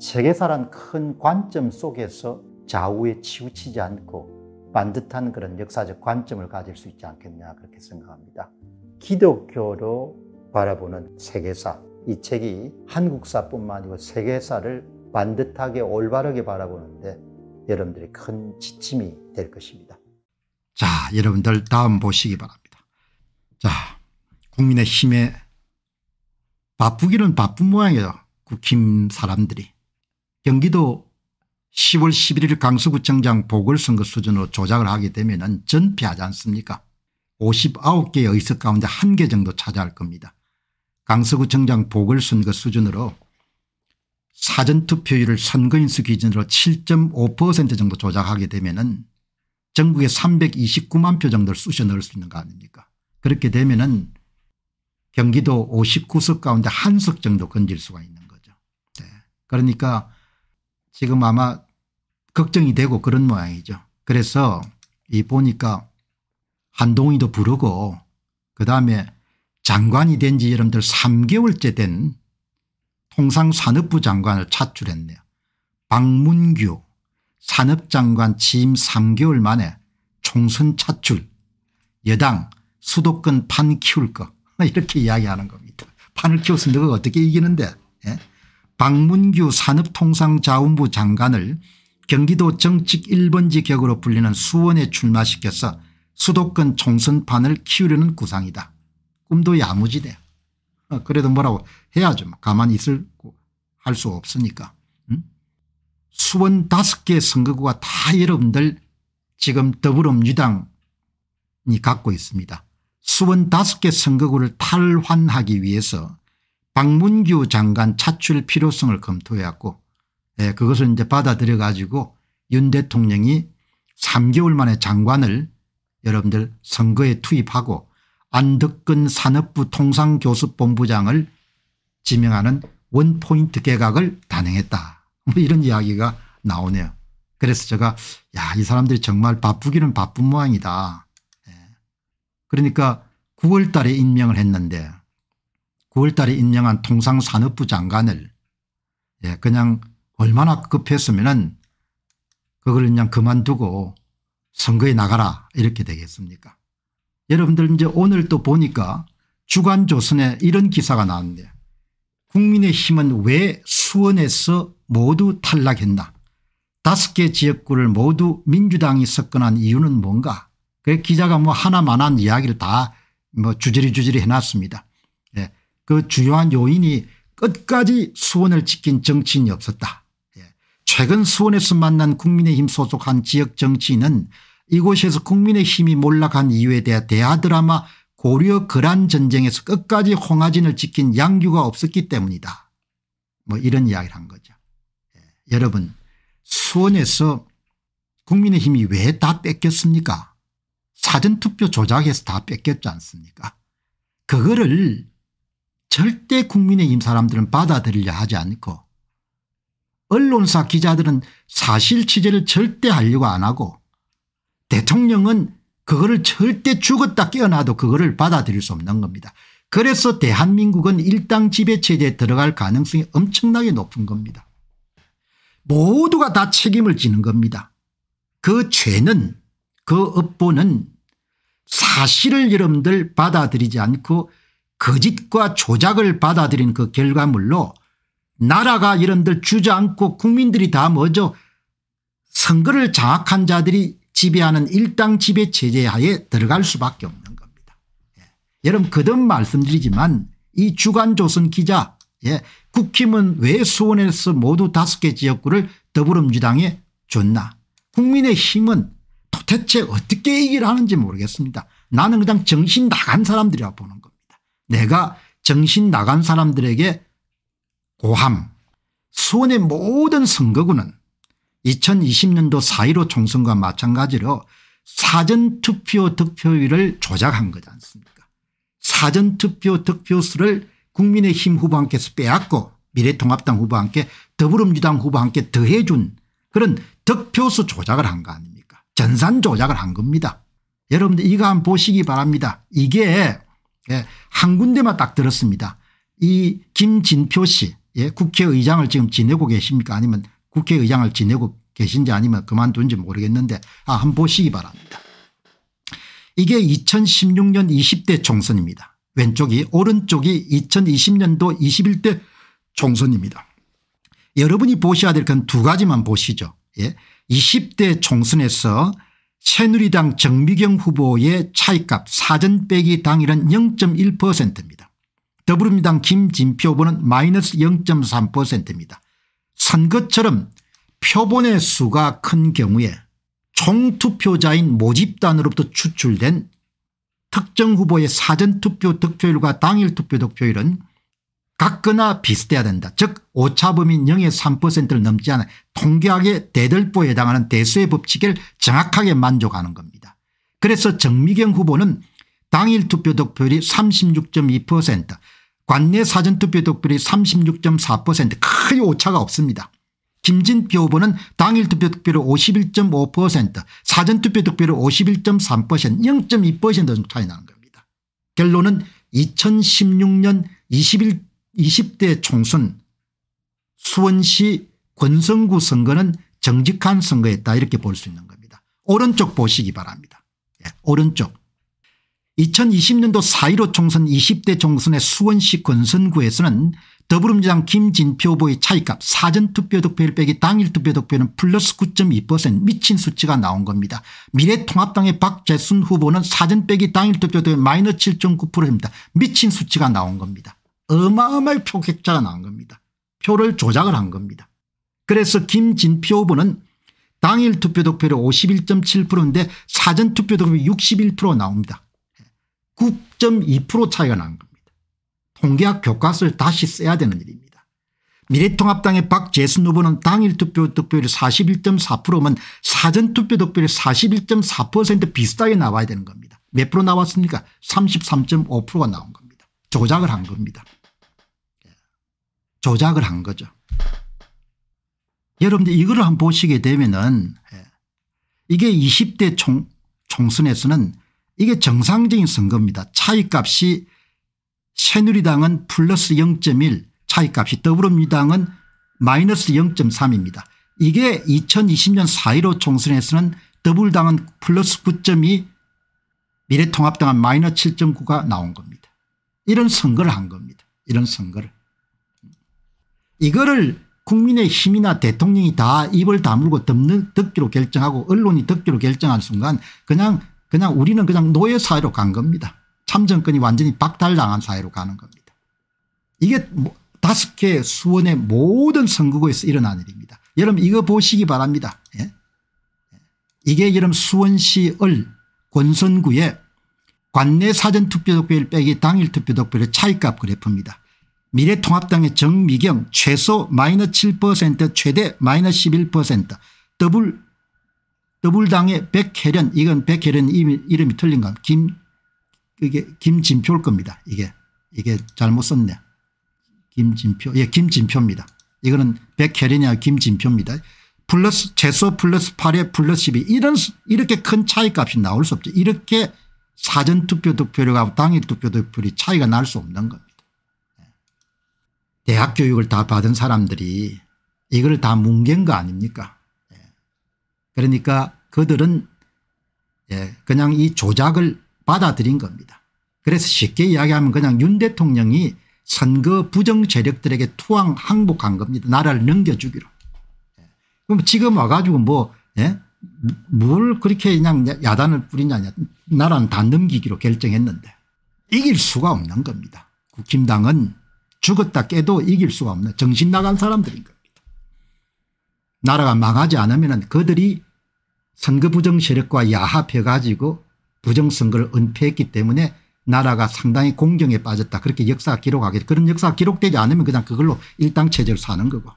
세계사란 큰 관점 속에서 좌우에 치우치지 않고 반듯한 그런 역사적 관점을 가질 수 있지 않겠냐 그렇게 생각합니다. 기독교로 바라보는 세계사 이 책이 한국사뿐만 아니고 세계사를 반듯하게 올바르게 바라보는데 여러분들이 큰 지침이 될 것입니다. 자 여러분들 다음 보시기 바랍니다. 자 국민의힘에 바쁘기는 바쁜 모양이에요. 국힘 사람들이. 경기도 10월 11일 강서구청장 보궐선거 수준으로 조작을 하게 되면 전패하지 않습니까 59개의 의석 가운데 한 개 정도 차지할 겁니다. 강서구청장 보궐선거 수준으로 사전투표율을 선거인수 기준으로 7.5% 정도 조작하게 되면 은 전국에 329만 표 정도를 쑤셔 넣을 수 있는 거 아닙니까 그렇게 되면 은 경기도 59석 가운데 한 석 정도 건질 수가 있는 거죠. 네. 그러니까 지금 아마 걱정이 되고 그런 모양이죠. 그래서 이 보니까 한동희도 부르고 그다음에 장관이 된 지 여러분들 3개월째 된 통상산업부 장관을 차출했네요. 박문규 산업장관 취임 3개월 만에 총선 차출 여당 수도권 판 키울 거 이렇게 이야기하는 겁니다. 판을 키웠으면 가 어떻게 이기는데 박문규 산업통상자원부 장관을 경기도 정책 1번지 격으로 불리는 수원에 출마시켜서 수도권 총선판을 키우려는 구상이다. 꿈도 야무지대. 어, 그래도 뭐라고 해야죠. 뭐 가만히 있을 할수 없으니까. 응? 수원 다섯 개 선거구가 다 여러분들 지금 더불어민주당이 갖고 있습니다. 수원 다섯 개 선거구를 탈환하기 위해서 박문규 장관 차출 필요성을 검토해왔고 예, 그것을 이제 받아들여 가지고 윤 대통령이 3개월 만에 장관을 여러분들 선거에 투입하고 안덕근 산업부 통상교섭본부장을 지명하는 원포인트 개각을 단행했다 뭐 이런 이야기가 나오네요. 그래서 제가 야이 사람들이 정말 바쁘기는 바쁜 모양이다. 예. 그러니까 9월 달에 임명을 했는데 9월 달에 임명한 통상산업부 장관을 예, 그냥 얼마나 급했으면은 그걸 그냥 그만두고 선거에 나가라 이렇게 되겠습니까 여러분들 이제 오늘 또 보니까 주간조선에 이런 기사가 나왔는데 국민의힘은 왜 수원에서 모두 탈락했나 다섯 개 지역구를 모두 민주당이 석권한 이유는 뭔가 그 기자가 뭐 하나만한 이야기를 다 뭐 주저리 주저리 해놨습니다. 그 주요한 요인이 끝까지 수원을 지킨 정치인이 없었다. 예. 최근 수원에서 만난 국민의힘 소속한 지역 정치인은 이곳에서 국민의힘이 몰락한 이유에 대해 대하 드라마 고려 거란 전쟁에서 끝까지 홍하진을 지킨 양규가 없었기 때문이다. 뭐 이런 이야기를 한 거죠. 예. 여러분 수원에서 국민의힘이 왜 다 뺏겼습니까 사전투표 조작에서다 뺏겼지 않습니까 그거를 절대 국민의힘 사람들은 받아들이려 하지 않고 언론사 기자들은 사실 취재를 절대 하려고 안 하고 대통령은 그거를 절대 죽었다 깨어나도 그거를 받아들일 수 없는 겁니다. 그래서 대한민국은 일당 지배체제에 들어갈 가능성이 엄청나게 높은 겁니다. 모두가 다 책임을 지는 겁니다. 그 죄는 그 업보는 사실을 여러분들 받아들이지 않고 거짓과 조작을 받아들인 그 결과물로 나라가 이런들 주저앉고 국민들이 다 뭐죠 선거를 장악한 자들이 지배하는 일당 지배 체제하에 들어갈 수밖에 없는 겁니다. 예. 여러분 거듭 말씀드리지만 이 주간조선 기자 예. 국힘은 왜 수원에서 모두 다섯 개 지역구를 더불어민주당에 줬나 국민의힘은 도대체 어떻게 얘기를 하는지 모르겠습니다. 나는 그냥 정신 나간 사람들이라고 보는 겁니다. 내가 정신 나간 사람들에게 고함 수원의 모든 선거구는 2020년도 4.15 총선과 마찬가지로 사전투표 득표율을 조작한 거지 않습니까 사전투표 득표수를 국민의힘 후보한께서 빼앗고 미래통합당 후보한테 더불어민주당 후보한테 더해준 그런 득표수 조작을 한 거 아닙니까 전산 조작을 한 겁니다. 여러분들 이거 한번 보시기 바랍니다. 이게 예, 한 군데만 딱 들었습니다. 이 김진표 씨 예, 국회의장을 지금 지내고 계십니까 아니면 국회의장을 지내고 계신지 아니면 그만둔지 모르겠는데 아 한번 보시기 바랍니다. 이게 2016년 20대 총선입니다. 왼쪽이 오른쪽이 2020년도 21대 총선입니다. 여러분이 보셔야 될 건 두 가지만 보시죠. 예. 20대 총선에서 새누리당 정미경 후보의 차이값 사전 빼기 당일은 0.1%입니다. 더불어민주당 김진표 후보는 마이너스 0.3%입니다. 선거처럼 표본의 수가 큰 경우에 총투표자인 모집단으로부터 추출된 특정 후보의 사전투표 득표율과 당일투표 득표율은 같거나 비슷해야 된다. 즉 오차범위 0의 3%를 넘지 않은 통계학의 대들보에 해당하는 대수의 법칙을 정확하게 만족하는 겁니다. 그래서 정미경 후보는 당일 투표 득표율이 36.2% 관내 사전투표 득표율이 36.4% 크게 오차가 없습니다. 김진표 후보는 당일 투표 득표율 51.5% 사전투표 득표율 51.3% 0.2% 정도 차이 나는 겁니다. 결론은 2016년 21. 20대 총선 수원시 권성구 선거는 정직한 선거였다 이렇게 볼 수 있는 겁니다. 오른쪽 보시기 바랍니다. 예, 오른쪽 2020년도 4.15 총선 20대 총선의 수원시 권선구에서는 더불어민주당 김진표 후보의 차이값 사전투표 득표율 빼기 당일 투표 득표는 플러스 9.2% 미친 수치가 나온 겁니다. 미래통합당의 박재순 후보는 사전 빼기 당일 투표 득표 마이너 7.9%입니다. 미친 수치가 나온 겁니다. 어마어마한 표 격차가 난 겁니다. 표를 조작을 한 겁니다. 그래서 김진표 후보는 당일 투표 득표율 51.7%인데 사전 투표 득표율 61% 나옵니다. 9.2% 차이가 난 겁니다. 통계학 교과서를 다시 써야 되는 일입니다. 미래통합당의 박재순 후보는 당일 투표 득표율 41.4%면 사전 투표 득표율 41.4% 비슷하게 나와야 되는 겁니다. 몇 프로 나왔습니까? 33.5%가 나온 겁니다. 조작을 한 겁니다. 조작을 한 거죠. 여러분들 이거 한번 보시게 되면은 예, 이게 20대 총, 총선에서는 이게 정상적인 선거입니다. 차이값이 새누리당은 플러스 0.1 차이값이 더불어민주당은 마이너스 0.3입니다. 이게 2020년 4.15 총선에서는 더불당은 플러스 9.2 미래통합당은 마이너스 7.9가 나온 겁니다. 이런 선거를 한 겁니다. 이런 선거를. 이거를 국민의 힘이나 대통령이 다 입을 다물고 덮는, 덮기로 결정하고 언론이 듣기로 결정한 순간 그냥 그냥 우리는 그냥 노예 사회로 간 겁니다. 참정권이 완전히 박탈당한 사회로 가는 겁니다. 이게 뭐 다섯 개 수원의 모든 선거구에서 일어난 일입니다. 여러분 이거 보시기 바랍니다. 예? 예. 이게 여러분 수원시 을 권선구의 관내 사전투표독표율 빼기 당일 투표독표율의 차이값 그래프입니다. 미래통합당의 정미경 최소 마이너7% 최대 마이너11% 더블 더블당의 백혜련 이건 백혜련 이름이 틀린 가김 이게 김진표일 겁니다. 이게 이게 잘못 썼네. 김진표 예 김진표입니다. 이거는 백혜련이야 김진표입니다. 플러스 최소 플러스 8에 플러스 12 이런 이렇게 큰 차이값이 나올 수 없죠. 이렇게 사전투표 득표율과 당일 투표 득표율이 차이가 날 수 없는 겁니다. 대학 교육을 다 받은 사람들이 이걸 다 뭉갠 거 아닙니까 예. 그러니까 그들은 예, 그냥 이 조작을 받아들인 겁니다. 그래서 쉽게 이야기하면 그냥 윤 대통령이 선거 부정 세력들에게 투항 항복한 겁니다. 나라를 넘겨주기로. 예. 그럼 지금 와가지고 뭐 예? 뭘 그렇게 그냥 야단을 뿌리냐 나라는 다 넘기기로 결정했는데 이길 수가 없는 겁니다. 국힘당은 죽었다 깨도 이길 수가 없는 정신 나간 사람들인 겁니다. 나라가 망하지 않으면 그들이 선거 부정 세력과 야합해 가지고 부정선거를 은폐했기 때문에 나라가 상당히 공경에 빠졌다 그렇게 역사가 기록하게 그런 역사가 기록되지 않으면 그냥 그걸로 일당체제로 사는 거고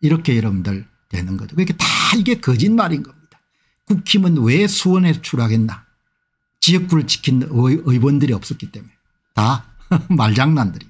이렇게 여러분들 되는 거죠. 그렇게 그러니까 다 이게 거짓말인 겁니다. 국힘은 왜 수원에 추락했나. 지역구를 지킨 의원들이 없었기 때문에 다 말장난들이.